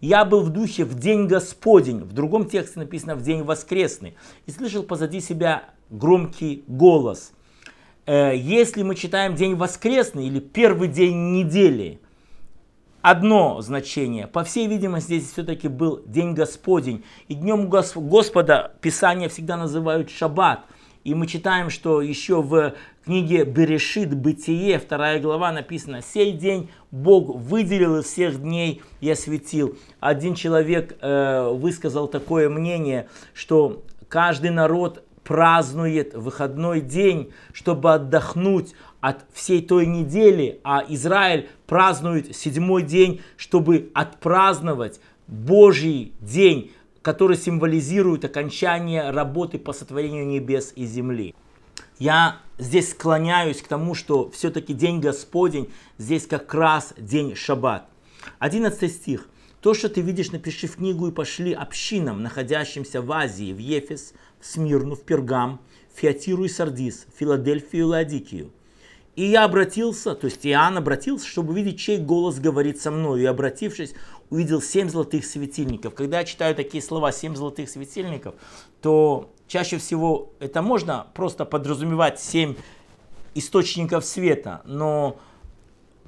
Я был в духе в день Господень. В другом тексте написано в день воскресный. И слышал позади себя громкий голос. «Э, если мы читаем день воскресный или первый день недели, одно значение. По всей видимости, здесь все-таки был день Господень. И днем Господа Писание всегда называют шаббат – и мы читаем, что еще в книге «Берешит бытие», вторая глава написано «Сей день Бог выделил из всех дней и осветил». Один человек э, высказал такое мнение, что каждый народ празднует выходной день, чтобы отдохнуть от всей той недели, а Израиль празднует седьмой день, чтобы отпраздновать Божий день, которые символизируют окончание работы по сотворению небес и земли. Я здесь склоняюсь к тому, что все-таки День Господень, здесь как раз День Шаббат. 11 стих. То, что ты видишь, напиши в книгу и пошли общинам, находящимся в Азии, в Ефес, в Смирну, в Пергам, в Фиатиру и Сардис, в Филадельфию и Ладикию. И я обратился, то есть Иоанн обратился, чтобы видеть, чей голос говорит со мной. И обратившись, увидел семь золотых светильников. Когда я читаю такие слова «семь золотых светильников», то чаще всего это можно просто подразумевать семь источников света, но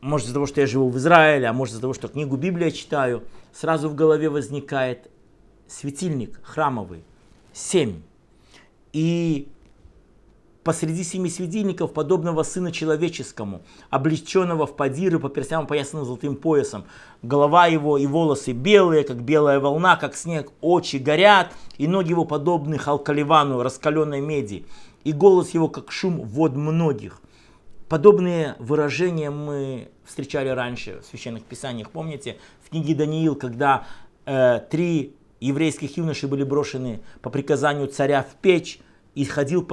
может из-за того, что я живу в Израиле, а может из-за того, что книгу Библия читаю, сразу в голове возникает светильник храмовый, семь. И посреди семи светильников, подобного сына человеческому, облеченного в падиры по перстям, поясанным золотым поясом. Голова его и волосы белые, как белая волна, как снег, очи горят, и ноги его подобны халкаливану, раскаленной меди, и голос его, как шум вод многих. Подобные выражения мы встречали раньше в священных писаниях. Помните, в книге Даниил, когда э, три еврейских юноши были брошены по приказанию царя в печь, и ходил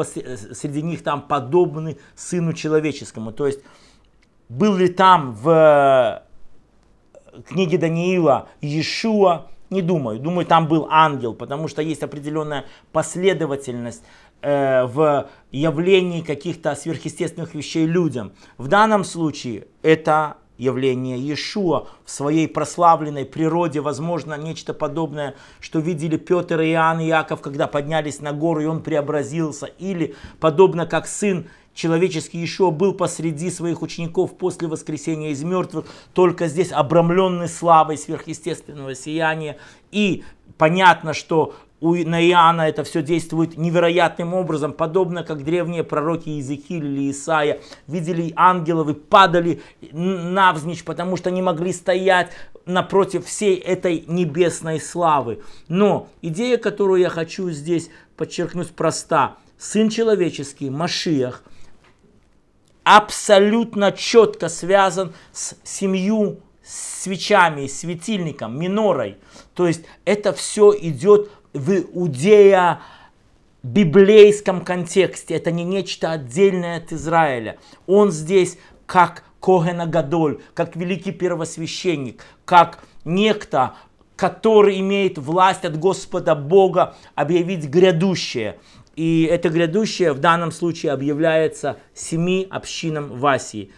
среди них там подобный сыну человеческому. То есть был ли там в э, книге Даниила Иешуа, не думаю. Думаю, там был ангел, потому что есть определенная последовательность э, в явлении каких-то сверхъестественных вещей людям. В данном случае это явление Иешуа в своей прославленной природе, возможно, нечто подобное, что видели Петр, Иоанн и Яков, когда поднялись на гору, и он преобразился, или, подобно как сын человеческий Иешуа был посреди своих учеников после воскресения из мертвых, только здесь обрамленный славой сверхъестественного сияния, и понятно, что у, на Иоанна это все действует невероятным образом, подобно как древние пророки Иезекииль или Исаия видели ангелов и падали навзничь, потому что не могли стоять напротив всей этой небесной славы. Но идея, которую я хочу здесь подчеркнуть, проста. Сын человеческий, Машиах, абсолютно четко связан с семью свечами, светильником, минорой. То есть это все идет в иудея библейском контексте, это не нечто отдельное от Израиля. Он здесь как Когена Гадоль, как великий первосвященник, как некто, который имеет власть от Господа Бога объявить грядущее. И это грядущее в данном случае объявляется семи общинам Васии.